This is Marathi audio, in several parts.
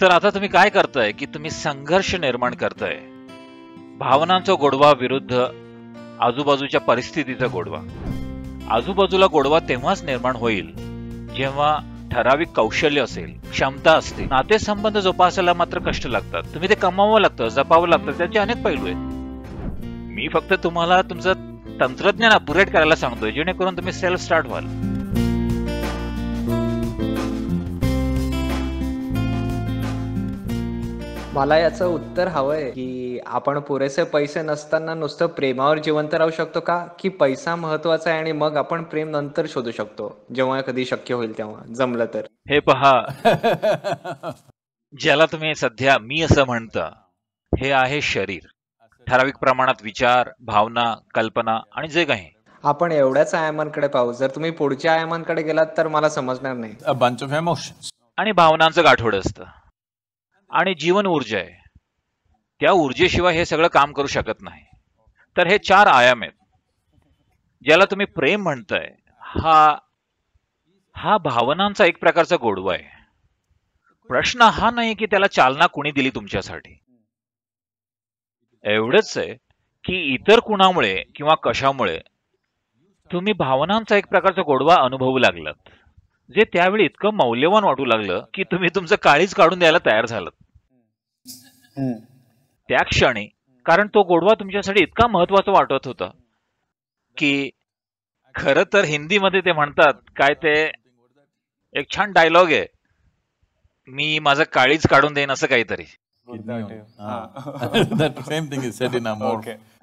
तर आता तुम्ही काय करताय की तुम्ही संघर्ष निर्माण करताय भावनांचा गोडवा विरुद्ध आजूबाजूच्या परिस्थितीचा गोडवा आजूबाजूला गोडवा तेव्हाच निर्माण होईल जेव्हा ठराविक कौशल्य असेल क्षमता असते नातेसंबंध जोपासायला मात्र कष्ट लागतात तुम्ही ते कमावं लागतं जपावं लागतं त्याचे अनेक पैलू आहेत मी फक्त तुम्हाला तुमचं तंत्रज्ञान अपग्रेड करायला सांगतोय जेणेकरून तुम्ही सेल्फ स्टार्ट व्हाल मला याच उत्तर हवंय की आपण पुरेसे पैसे नसताना नुसतं प्रेमावर जिवंत राहू शकतो का की पैसा महत्वाचा आहे आणि मग आपण प्रेम नंतर शोधू शकतो जेव्हा कधी शक्य होईल तेव्हा जमलं तर हे पहा ज्याला तुम्ही सध्या मी असं म्हणत हे आहे शरीर ठराविक प्रमाणात विचार भावना कल्पना आणि जे काही आपण एवढ्याच आयामांकडे पाहू जर तुम्ही पुढच्या आयामांकडे गेलात तर मला समजणार नाही आणि भावनांचं गाठोड असतं आणि जीवन ऊर्जा आहे त्या ऊर्जेशिवाय हे सगळं काम करू शकत नाही तर हे चार आयाम आहेत ज्याला तुम्ही प्रेम म्हणताय हा हा भावनांचा एक प्रकारचा गोडवा आहे प्रश्न हा नाही की त्याला चालना कुणी दिली तुमच्यासाठी एवढंच आहे की इतर कुणामुळे किंवा कशामुळे तुम्ही भावनांचा एक प्रकारचा गोडवा अनुभवू लागलात जे त्यावेळी इतकं मौल्यवान वाटू लागलं की तुम्ही तुमचं काळीच काढून द्यायला तयार झालं त्या क्षणी कारण तो गोडवा तुमच्यासाठी इतका महत्वाचा वाटत होता की खर तर हिंदी मध्ये ते म्हणतात काय ते एक छान डायलॉग आहे मी माझं काळीच काढून देईन असं काहीतरी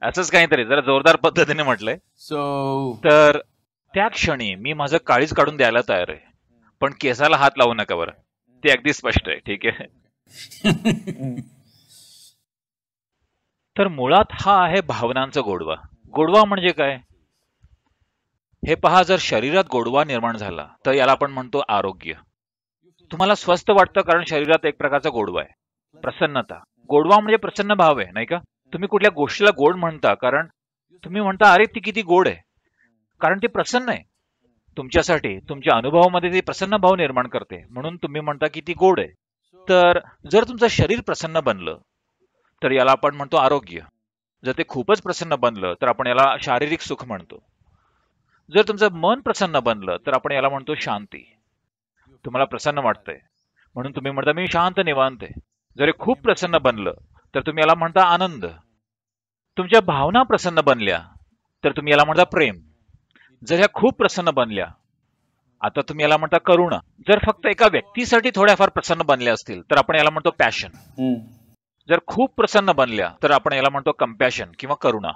असंच काहीतरी जरा जोरदार पद्धतीने म्हटलंय सो तर त्या क्षणी मी माझं काळीच काढून द्यायला तयार आहे पण केसाला हात लावू नका बरं ते अगदी स्पष्ट आहे ठीक आहे तर मुळात हा आहे भावनांचा गोडवा गोडवा म्हणजे काय हे पहा जर शरीरात गोडवा निर्माण झाला तर याला आपण म्हणतो आरोग्य तुम्हाला स्वस्त वाटतं कारण शरीरात एक प्रकारचा गोडवा आहे प्रसन्नता गोडवा म्हणजे प्रसन्न भाव आहे नाही का तुम्ही कुठल्या गोष्टीला गोड म्हणता कारण तुम्ही म्हणता अरे ती किती गोड आहे कारण ती प्रसन्न आहे तुमच्यासाठी तुमच्या अनुभवामध्ये ती प्रसन्न भाव निर्माण करते म्हणून तुम्ही म्हणता की ती गोड आहे तर जर तुमचं शरीर प्रसन्न बनलं तर याला आपण म्हणतो आरोग्य जर ते खूपच प्रसन्न बनलं तर आपण याला शारीरिक सुख म्हणतो जर तुमचं मन प्रसन्न बनलं तर आपण याला म्हणतो शांती तुम्हाला प्रसन्न वाटतंय म्हणून तुम्ही म्हणता मी शांत निवांत आहे जर खूप प्रसन्न बनलं तर तुम्ही याला म्हणता आनंद तुमच्या भावना प्रसन्न बनल्या तर तुम्ही याला म्हणता प्रेम जर ह्या खूप प्रसन्न बनल्या आता तुम्ही याला म्हणता करुणा जर फक्त एका व्यक्तीसाठी थोड्याफार प्रसन्न बनल्या असतील तर आपण याला म्हणतो पॅशन जर खूप प्रसन्न बनल्या तर आपण याला म्हणतो कम्पॅशन किंवा करुणा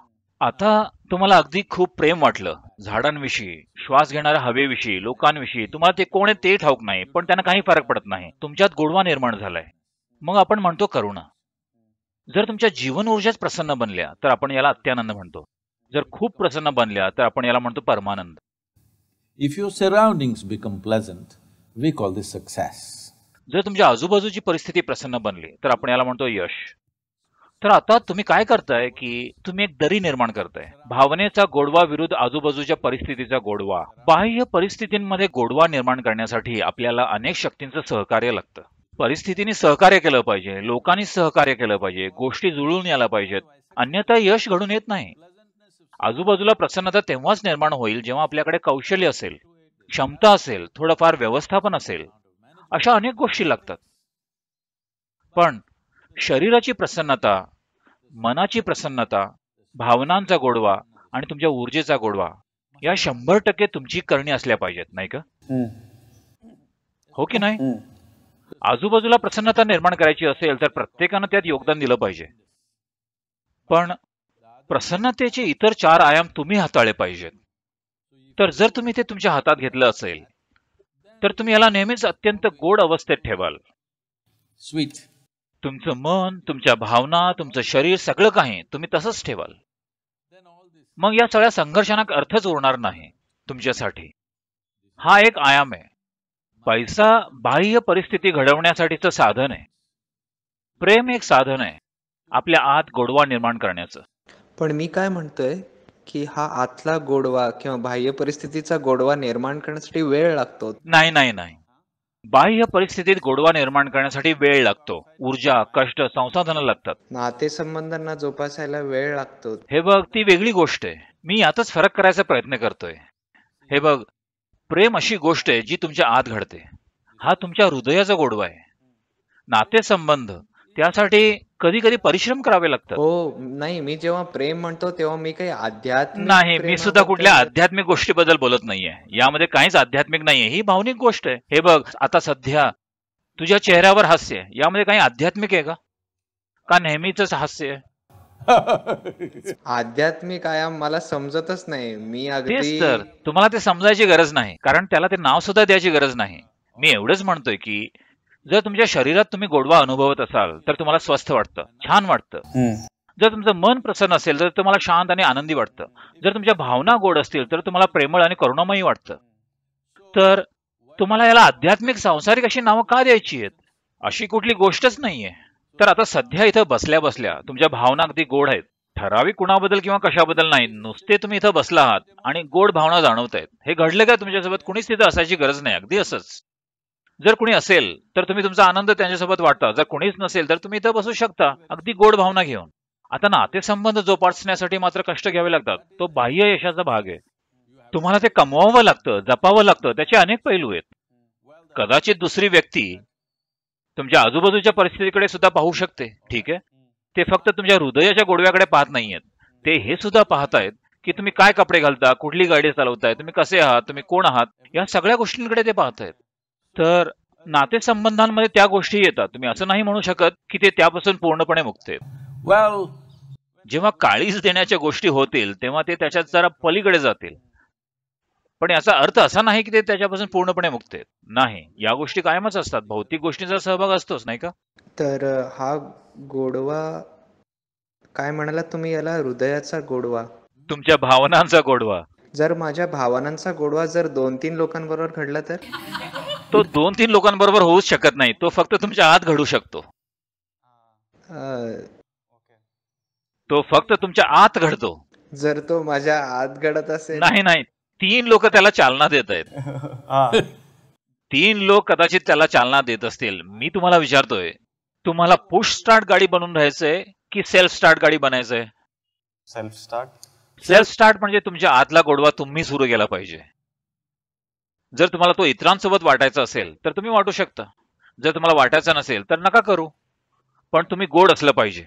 आता तुम्हाला अगदी खूप प्रेम वाटलं झाडांविषयी श्वास घेणाऱ्या हवेविषयी लोकांविषयी तुम्हाला ते कोण ते ठाऊक नाही पण त्यांना काही फरक पडत नाही तुमच्यात गोडवा निर्माण झालाय मग आपण म्हणतो करुणा जर तुमच्या जीवन ऊर्जाच प्रसन्न बनल्या तर आपण याला अत्यानंद म्हणतो जर खूप प्रसन्न बनल्या तर आपण याला म्हणतो परमानंद if your surrounding become pleasant we call this success जर तुमच्या आजूबाजूची परिस्थिती प्रसन्न बनली तर आपण याला म्हणतो यश तर आता तुम्ही काय करताय की तुम्ही एक दरी निर्माण करताय भावनेचा गोडवा विरुद्ध आजूबाजूच्या परिस्थितीचा गोडवा बाह्य परिस्थितींमध्ये गोडवा निर्माण करण्यासाठी आपल्याला अनेक शक्तींचं सहकार्य लागतं परिस्थितीने सहकार्य केलं पाहिजे लोकांनी सहकार्य केलं पाहिजे गोष्टी जुळून यायला पाहिजेत अन्यथा यश घडून येत नाही आजूबाजूला प्रसन्नता तेव्हाच निर्माण होईल जेव्हा आपल्याकडे कौशल्य असेल क्षमता असेल थोडंफार व्यवस्थापन असेल अशा अनेक गोष्टी लागतात पण शरीराची प्रसन्नता मनाची प्रसन्नता भावनांचा गोडवा आणि तुमच्या ऊर्जेचा गोडवा या शंभर टक्के तुमची करणी असल्या पाहिजेत नाही का हो की नाही आजूबाजूला प्रसन्नता निर्माण करायची असेल तर प्रत्येकानं त्यात योगदान दिलं पाहिजे पण प्रसन्नतेचे इतर चार आयाम तुम्ही हाताळले पाहिजेत तर जर तुम्ही ते तुमच्या हातात घेतलं असेल तर तुम्ही याला नेहमीच अत्यंत गोड अवस्थेत ठेवाल स्वीट तुमचं मन तुमच्या भावना तुमचं शरीर सगळं काही तुम्ही तसंच ठेवाल मग या सगळ्या संघर्षांना अर्थच उरणार नाही तुमच्यासाठी हा एक आयाम आहे पैसा बाह्य परिस्थिती घडवण्यासाठीचं साधन आहे प्रेम एक साधन आहे आपल्या आत गोडवा निर्माण करण्याचं पण मी काय म्हणतोय की हा आतला गोडवा किंवा बाह्य परिस्थितीचा गोडवा निर्माण करण्यासाठी वेळ लागतो नाही नाही नाही बाह्य परिस्थितीत गोडवा निर्माण करण्यासाठी वेळ लागतो ऊर्जा कष्ट संसाधना लागतात नातेसंबंधांना जोपासायला वेळ लागतो हे बघ ती वेगळी गोष्ट आहे मी यातच फरक करायचा प्रयत्न करतोय हे बघ प्रेम अशी गोष्ट आहे जी तुमच्या आत घडते हा तुमच्या हृदयाचा गोडवा आहे नातेसंबंध त्यासाठी कधी कधी परिश्रम करावे लागतात हो नाही मी जेव्हा प्रेम म्हणतो तेव्हा मी काही अध्यात्म नाही मी सुद्धा कुठल्या आध्यात्मिक गोष्टीबद्दल बोलत नाहीये यामध्ये काहीच आध्यात्मिक नाहीये ही भावनिक गोष्ट आहे हे बघ आता सध्या तुझ्या चेहऱ्यावर हास्य यामध्ये काही आध्यात्मिक आहे का का नेहमीच हास्य आहे आध्यात्मिक आयाम मला समजतच नाही मी अगदी तेच तर तुम्हाला ते समजायची गरज नाही कारण त्याला ते नाव सुद्धा द्यायची गरज नाही मी एवढंच म्हणतोय की जर तुमच्या शरीरात तुम्ही गोडवा अनुभवत असाल तर तुम्हाला स्वस्थ वाटतं छान वाटतं जर तुमचं मन प्रसन्न असेल तर तुम्हाला शांत आणि आनंदी वाटतं जर तुमच्या भावना गोड असतील तर तुम्हाला प्रेमळ आणि करुणामयी वाटतं तर तुम्हाला याला आध्यात्मिक सांसारिक अशी नावं का द्यायची आहेत अशी कुठली गोष्टच नाहीये तर आता सध्या इथं बसल्या बसल्या तुमच्या भावना अगदी गोड आहेत ठराविक कुणाबद्दल किंवा कशाबद्दल नाही नुसते तुम्ही इथं बसला आहात आणि गोड भावना जाणवत आहेत हे घडलं का तुमच्यासोबत कुणीच तिथं असायची गरज नाही अगदी असंच जर कोणी असेल तर तुम्ही तुमचा आनंद त्यांच्यासोबत वाटता जर कोणीच नसेल तर तुम्ही इथं बसू शकता अगदी गोड भावना घेऊन आता नातेसंबंध जोपासण्यासाठी मात्र कष्ट घ्यावे लागतात तो बाह्य यशाचा भाग आहे तुम्हाला ते कमवावं लागतं जपावं लागतं त्याचे अनेक पैलू आहेत कदाचित दुसरी व्यक्ती तुमच्या आजूबाजूच्या परिस्थितीकडे सुद्धा पाहू शकते ठीक आहे ते फक्त तुमच्या हृदयाच्या गोडव्याकडे पाहत नाहीयेत ते हे सुद्धा पाहतायत की तुम्ही काय कपडे घालता कुठली गाडी चालवताय तुम्ही कसे आहात तुम्ही कोण आहात या सगळ्या गोष्टींकडे ते पाहतायत तर नातेसंबंधांमध्ये त्या गोष्टी येतात तुम्ही असं नाही म्हणू शकत की ते त्यापासून पूर्णपणे मुक्त आहेत जेव्हा काळीज देण्याच्या गोष्टी होतील तेव्हा ते त्याच्यात जरा पलीकडे जातील पण याचा अर्थ असा नाही की ते त्याच्यापासून पूर्णपणे मुक्त आहेत नाही या गोष्टी कायमच असतात भौतिक गोष्टींचा सहभाग असतोच नाही का तर हा गोडवा काय म्हणाला तुम्ही याला हृदयाचा गोडवा तुमच्या भावनांचा गोडवा जर माझ्या भावनांचा गोडवा जर दोन तीन लोकांबरोबर घडला तर तो दोन तीन लोकांबरोबर होऊच शकत नाही तो फक्त तुमच्या आत घडू शकतो तो फक्त तुमच्या आत घडतो जर तो माझ्या आत घडत असेल नाही नाही तीन लोक त्याला चालना देत आहेत तीन लोक कदाचित त्याला चालना देत असतील मी तुम्हाला विचारतोय तुम्हाला पुश स्टार्ट गाडी बनवून राहायचंय की सेल्फ स्टार्ट गाडी बनायचंय सेल्फ स्टार्ट सेल्फ स्टार्ट म्हणजे तुमच्या आतला गोडवा तुम्ही सुरू केला पाहिजे जर तुम्हाला तो इतरांसोबत वाटायचा असेल तर तुम्ही वाटू शकता जर तुम्हाला वाटायचा नसेल तर नका करू पण तुम्ही गोड असलं पाहिजे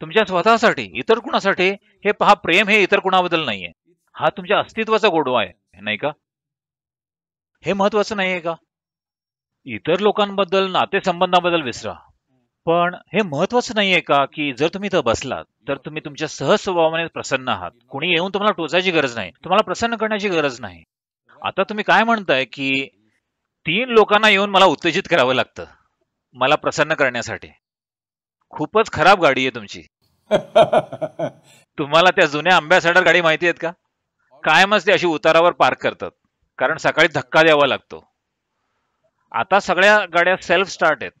तुमच्या स्वतःसाठी इतर कुणासाठी हे पहा प्रेम हे इतर कुणाबद्दल नाहीये हा तुमच्या अस्तित्वाचा गोडवा आहे नाही का हे महत्वाचं नाहीये का इतर लोकांबद्दल नातेसंबंधाबद्दल विसरा पण हे महत्वाचं नाहीये का की जर तुम्ही इथं बसलात तर तुम्ही तुमच्या सहज स्वभावाने प्रसन्न आहात कुणी येऊन तुम्हाला टोचायची गरज नाही तुम्हाला प्रसन्न करण्याची गरज नाही आता तुम्ही काय म्हणताय की तीन लोकांना येऊन मला उत्तेजित करावं लागतं मला प्रसन्न करण्यासाठी खूपच खराब गाडी आहे तुमची तुम्हाला त्या जुन्या आंब्यासाडर गाडी माहिती आहेत का कायमच ते अशी उतारावर पार्क करतात कारण सकाळी धक्का द्यावा लागतो आता सगळ्या गाड्या सेल्फ स्टार्ट आहेत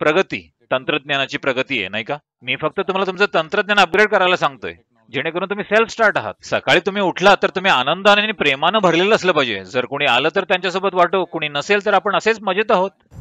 प्रगती तंत्रज्ञानाची प्रगती आहे नाही का मी फक्त तुम्हाला तुमचं तंत्रज्ञान अपग्रेड करायला सांगतोय जेणेकरून तुम्ही सेल्फ स्टार्ट आहात सकाळी तुम्ही उठला तर तुम्ही आनंदाने आणि प्रेमानं भरलेलं असलं पाहिजे जर कोणी आलं तर त्यांच्यासोबत वाटो कोणी नसेल तर आपण असेच मजेत आहोत